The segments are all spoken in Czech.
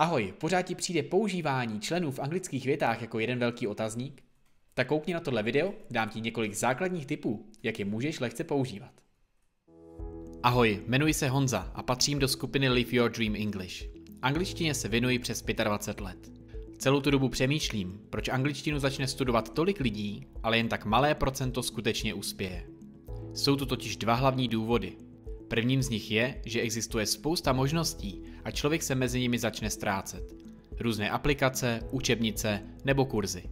Ahoj, pořád ti přijde používání členů v anglických větách jako jeden velký otazník? Tak koukni na tohle video, dám ti několik základních tipů, jak je můžeš lehce používat. Ahoj, jmenuji se Honza a patřím do skupiny Live Your Dream English. Angličtině se věnuji přes 25 let. Celou tu dobu přemýšlím, proč angličtinu začne studovat tolik lidí, ale jen tak malé procento skutečně uspěje. Jsou tu totiž dva hlavní důvody, Prvním z nich je, že existuje spousta možností a člověk se mezi nimi začne ztrácet. Různé aplikace, učebnice nebo kurzy.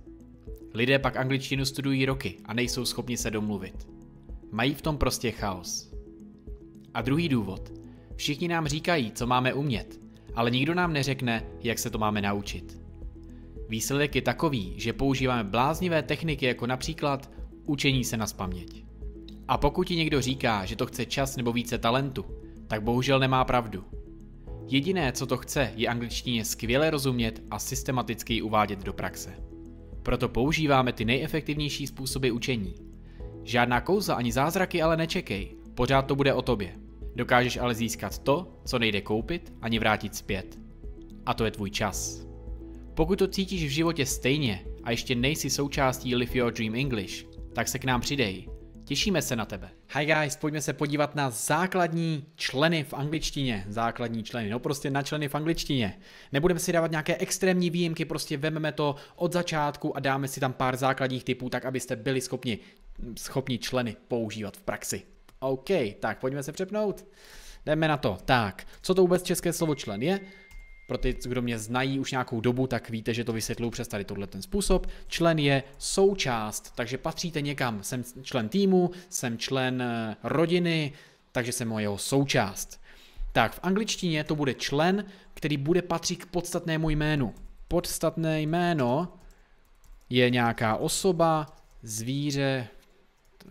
Lidé pak angličtinu studují roky a nejsou schopni se domluvit. Mají v tom prostě chaos. A druhý důvod. Všichni nám říkají, co máme umět, ale nikdo nám neřekne, jak se to máme naučit. Výsledek je takový, že používáme bláznivé techniky jako například učení se na spaměť. A pokud ti někdo říká, že to chce čas nebo více talentu, tak bohužel nemá pravdu. Jediné, co to chce, je angličtině skvěle rozumět a systematicky ji uvádět do praxe. Proto používáme ty nejefektivnější způsoby učení. Žádná kouzla ani zázraky ale nečekej, pořád to bude o tobě. Dokážeš ale získat to, co nejde koupit ani vrátit zpět. A to je tvůj čas. Pokud to cítíš v životě stejně a ještě nejsi součástí Live Your Dream English, tak se k nám přidej Těšíme se na tebe. Hi guys, pojďme se podívat na základní členy v angličtině. Základní členy, no prostě na členy v angličtině. Nebudeme si dávat nějaké extrémní výjimky, prostě vememe to od začátku a dáme si tam pár základních typů, tak abyste byli schopni, schopni členy používat v praxi. OK, tak pojďme se přepnout. Jdeme na to. Tak, co to vůbec české slovo člen je? Pro ty, kdo mě znají už nějakou dobu, tak víte, že to vysvětluju přes tady tohle ten způsob. Člen je součást, takže patříte někam. Jsem člen týmu, jsem člen eh, rodiny, takže jsem jeho součást. Tak v angličtině to bude člen, který bude patřit k podstatnému jménu. Podstatné jméno je nějaká osoba, zvíře,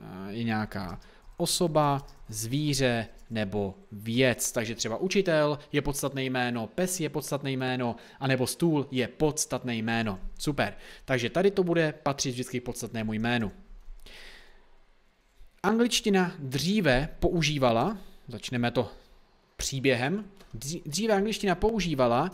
eh, je nějaká osoba, zvíře, nebo věc. Takže třeba učitel je podstatné jméno, pes je podstatné jméno, anebo stůl je podstatné jméno. Super. Takže tady to bude patřit vždycky podstatnému jménu. Angličtina dříve používala, začneme to příběhem, dříve angličtina používala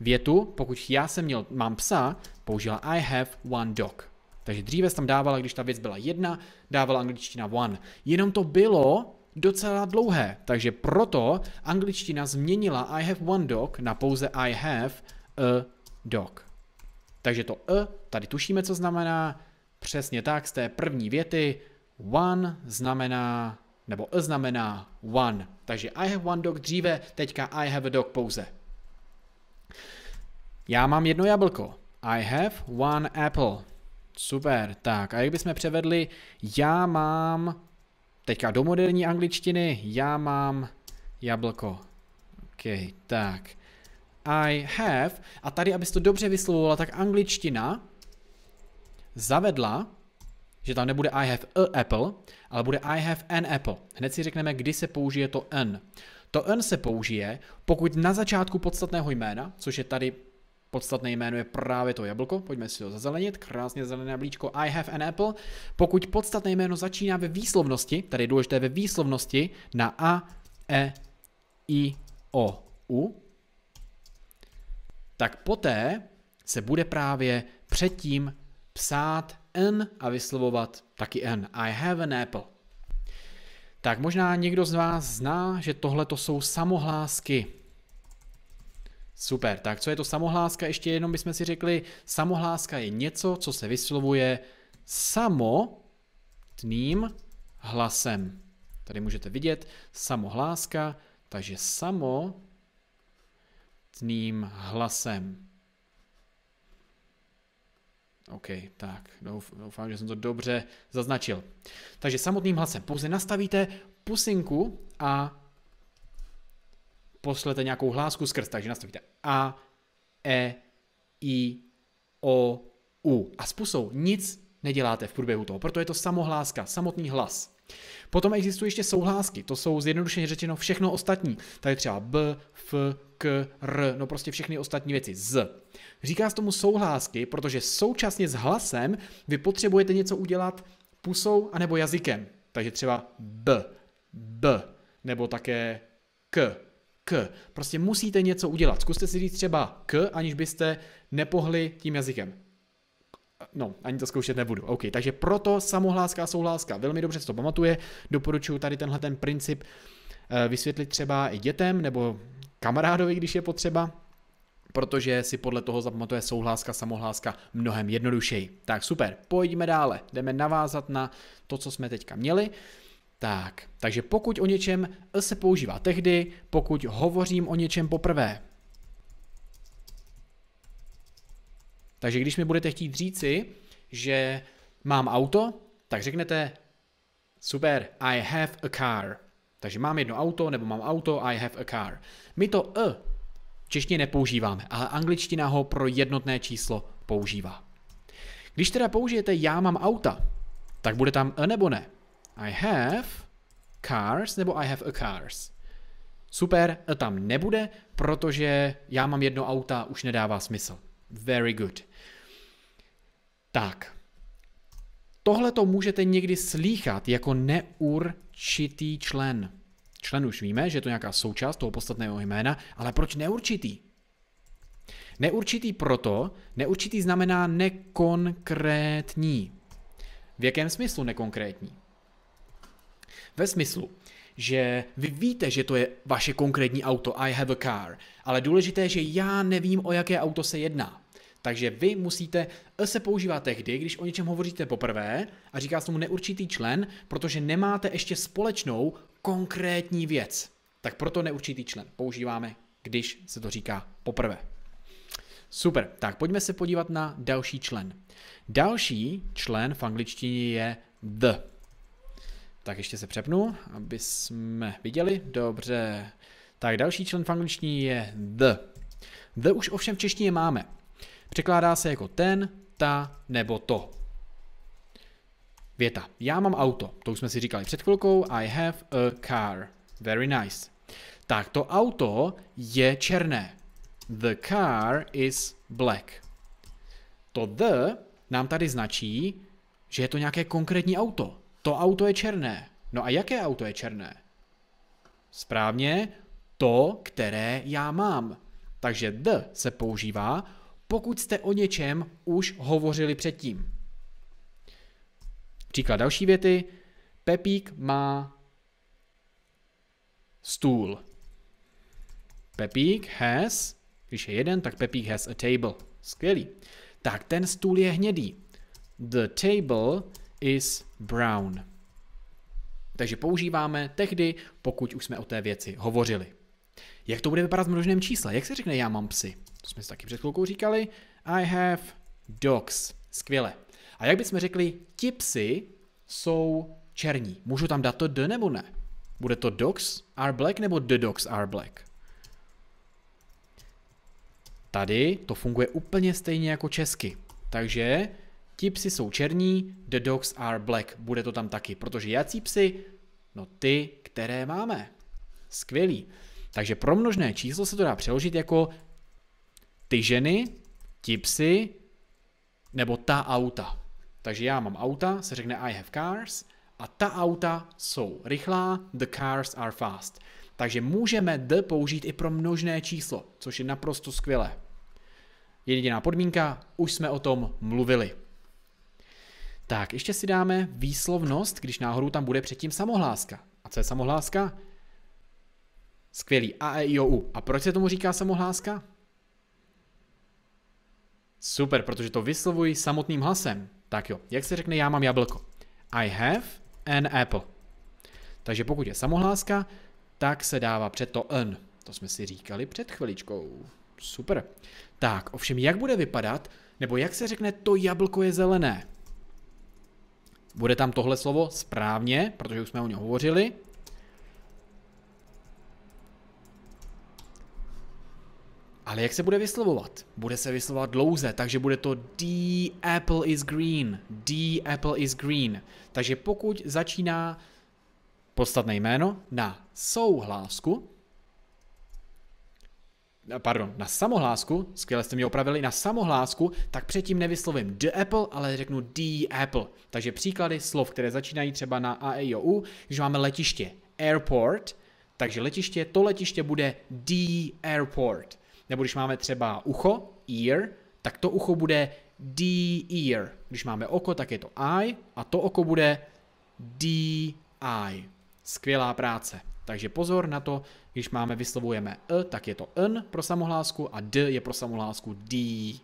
větu, pokud já jsem měl, mám psa, použila I have one dog. Takže dříve jsem tam dávala, když ta věc byla jedna, dávala angličtina one. Jenom to bylo docela dlouhé, takže proto angličtina změnila I have one dog na pouze I have a dog. Takže to a, tady tušíme, co znamená, přesně tak z té první věty, one znamená, nebo a znamená one. Takže I have one dog dříve, teďka I have a dog pouze. Já mám jedno jablko. I have one apple. Super, tak a jak bychom převedli, já mám Teďka do moderní angličtiny já mám jablko. OK, tak. I have, a tady, abys to dobře vyslovovala, tak angličtina zavedla, že tam nebude I have a apple, ale bude I have an apple. Hned si řekneme, kdy se použije to an. To an se použije, pokud na začátku podstatného jména, což je tady Podstatné jméno je právě to jablko, pojďme si ho zazelenit, krásně zelené jablíčko I have an apple. Pokud podstatné jméno začíná ve výslovnosti, tady je důležité ve výslovnosti na A, E, I, O, U, tak poté se bude právě předtím psát N a vyslovovat taky N. I have an apple. Tak možná někdo z vás zná, že tohle to jsou samohlásky. Super, tak co je to samohláska? Ještě jenom bychom si řekli, samohláska je něco, co se vyslovuje samotným hlasem. Tady můžete vidět samohláska, takže samotným hlasem. OK, tak doufám, že jsem to dobře zaznačil. Takže samotným hlasem pouze nastavíte pusinku a pošlete nějakou hlásku skrz, takže nastavíte A, E, I, O, U. A pusou nic neděláte v průběhu toho, proto je to samohláska, samotný hlas. Potom existují ještě souhlásky, to jsou zjednodušeně řečeno všechno ostatní. Tady třeba B, F, K, R, no prostě všechny ostatní věci. Z. Říká se tomu souhlásky, protože současně s hlasem vy potřebujete něco udělat pusou anebo jazykem. Takže třeba B, B, nebo také K, k. Prostě musíte něco udělat. Zkuste si říct třeba k, aniž byste nepohli tím jazykem. No, ani to zkoušet nebudu. OK, takže proto samohláska a souhláska. Velmi dobře se to pamatuje. Doporučuji tady tenhle ten princip eh, vysvětlit třeba i dětem nebo kamarádovi, když je potřeba protože si podle toho zapamatuje souhláska, samohláska mnohem jednodušeji. Tak super, pojďme dále, jdeme navázat na to, co jsme teďka měli. Tak, takže pokud o něčem se používá tehdy, pokud hovořím o něčem poprvé. Takže když mi budete chtít říci, že mám auto, tak řeknete super, I have a car. Takže mám jedno auto, nebo mám auto, I have a car. My to a e v češtině nepoužíváme, ale angličtina ho pro jednotné číslo používá. Když teda použijete já mám auta, tak bude tam a e nebo ne? I have cars nebo I have a cars. Super, a tam nebude, protože já mám jedno auta, už nedává smysl. Very good. Tak. Tohle to můžete někdy slýchat jako neurčitý člen. Člen už víme, že je to nějaká součást toho podstatného jména, ale proč neurčitý? Neurčitý proto, neurčitý znamená nekonkrétní. V jakém smyslu nekonkrétní? Ve smyslu, že vy víte, že to je vaše konkrétní auto, I have a car, ale důležité je, že já nevím, o jaké auto se jedná. Takže vy musíte, se používat tehdy, když o něčem hovoříte poprvé a říká se tomu neurčitý člen, protože nemáte ještě společnou konkrétní věc. Tak proto neurčitý člen používáme, když se to říká poprvé. Super, tak pojďme se podívat na další člen. Další člen v angličtině je the. Tak ještě se přepnu, aby jsme viděli. Dobře. Tak další člen v angličtině je the. The už ovšem v češtině máme. Překládá se jako ten, ta nebo to. Věta. Já mám auto. To už jsme si říkali před chvilkou. I have a car. Very nice. Tak to auto je černé. The car is black. To the nám tady značí, že je to nějaké konkrétní auto. To auto je černé. No a jaké auto je černé? Správně, to, které já mám. Takže d se používá, pokud jste o něčem už hovořili předtím. Příklad další věty. Pepík má stůl. Pepík has, když je jeden, tak Pepík has a table. Skvělý. Tak ten stůl je hnědý. The table is Brown. Takže používáme tehdy, pokud už jsme o té věci hovořili. Jak to bude vypadat v množném čísle? Jak se řekne já mám psy? To jsme si taky před chvilkou říkali. I have dogs. Skvěle. A jak bychom řekli, ti psy jsou černí. Můžu tam dát to d nebo ne? Bude to dogs are black nebo the dogs are black? Tady to funguje úplně stejně jako česky. Takže Ti psi jsou černí, the dogs are black. Bude to tam taky, protože jací psy? No ty, které máme. Skvělý. Takže pro množné číslo se to dá přeložit jako ty ženy, ti psy, nebo ta auta. Takže já mám auta, se řekne I have cars, a ta auta jsou rychlá, the cars are fast. Takže můžeme the použít i pro množné číslo, což je naprosto skvělé. Jediná podmínka, už jsme o tom mluvili. Tak, ještě si dáme výslovnost, když náhodou tam bude předtím samohláska. A co je samohláska? Skvělý, A, E, I, O, U. A proč se tomu říká samohláska? Super, protože to vyslovuji samotným hlasem. Tak jo, jak se řekne já mám jablko? I have an apple. Takže pokud je samohláska, tak se dává před to n. To jsme si říkali před chviličkou. Super. Tak, ovšem jak bude vypadat, nebo jak se řekne to jablko je zelené? Bude tam tohle slovo správně, protože už jsme o něm hovořili. Ale jak se bude vyslovovat? Bude se vyslovovat dlouze, takže bude to D apple is green. D apple is green. Takže pokud začíná podstatné jméno na souhlásku, Eh, pardon, na samohlásku, skvěle jste mě opravili, na samohlásku, tak předtím nevyslovím the apple, ale řeknu the apple. Takže příklady slov, které začínají třeba na AEOU, když máme letiště, airport, takže letiště, to letiště bude the airport. Nebo když máme třeba ucho, ear, tak to ucho bude the ear. Když máme oko, tak je to eye a to oko bude the eye. Skvělá práce. Takže pozor na to, když máme vyslovujeme e, tak je to n pro samohlásku a d je pro samohlásku d.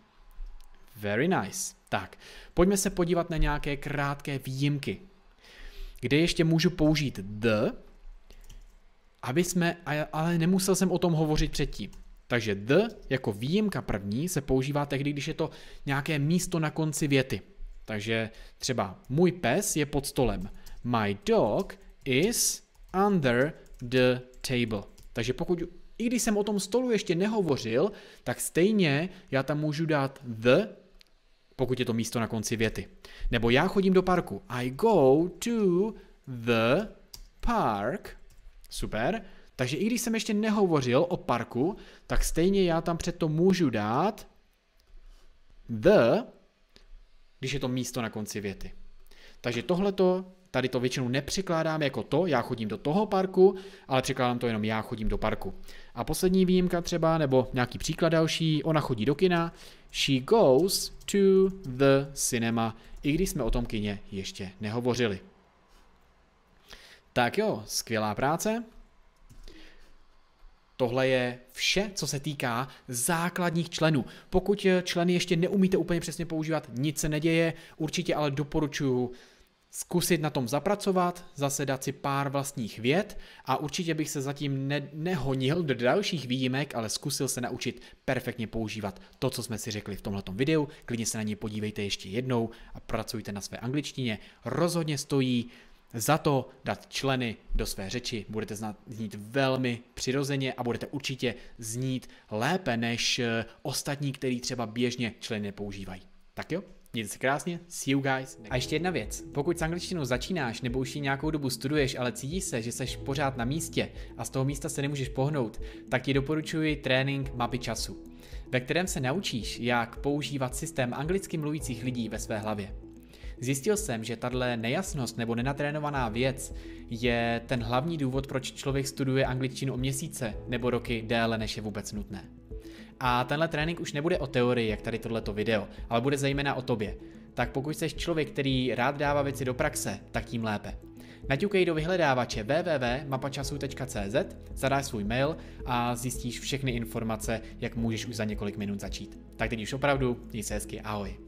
Very nice. Tak, pojďme se podívat na nějaké krátké výjimky, kde ještě můžu použít d, aby jsme, ale nemusel jsem o tom hovořit předtím. Takže d jako výjimka první se používá tehdy, když je to nějaké místo na konci věty. Takže třeba můj pes je pod stolem. My dog is under the table. Takže pokud, i když jsem o tom stolu ještě nehovořil, tak stejně já tam můžu dát the, pokud je to místo na konci věty. Nebo já chodím do parku. I go to the park. Super. Takže i když jsem ještě nehovořil o parku, tak stejně já tam před to můžu dát the, když je to místo na konci věty. Takže tohleto Tady to většinou nepřikládám jako to, já chodím do toho parku, ale přikládám to jenom já chodím do parku. A poslední výjimka třeba, nebo nějaký příklad další, ona chodí do kina, she goes to the cinema, i když jsme o tom kině ještě nehovořili. Tak jo, skvělá práce. Tohle je vše, co se týká základních členů. Pokud členy ještě neumíte úplně přesně používat, nic se neděje, určitě ale doporučuji zkusit na tom zapracovat, zase dát si pár vlastních věd a určitě bych se zatím ne- nehonil do dalších výjimek, ale zkusil se naučit perfektně používat to, co jsme si řekli v tomhletom videu. Klidně se na ně podívejte ještě jednou a pracujte na své angličtině. Rozhodně stojí za to dát členy do své řeči. Budete znít velmi přirozeně a budete určitě znít lépe než eh, ostatní, který třeba běžně členy nepoužívají. Tak jo? Mějte se krásně, see you guys. A ještě jedna věc, pokud s angličtinou začínáš nebo už ji nějakou dobu studuješ, ale cítíš se, že seš pořád na místě a z toho místa se nemůžeš pohnout, tak ti doporučuji trénink mapy času, ve kterém se naučíš, jak používat systém anglicky mluvících lidí ve své hlavě. Zjistil jsem, že tahle nejasnost nebo nenatrénovaná věc je ten hlavní důvod, proč člověk studuje angličtinu o měsíce nebo roky déle, než je vůbec nutné. A tenhle trénink už nebude o teorii, jak tady tohleto video, ale bude zejména o tobě. Tak pokud jsi člověk, který rád dává věci do praxe, tak tím lépe. Naťukej do vyhledávače www.mapačasu.cz, zadáš svůj mail a zjistíš všechny informace, jak můžeš už za několik minut začít. Tak teď už opravdu, měj se hezky, ahoj.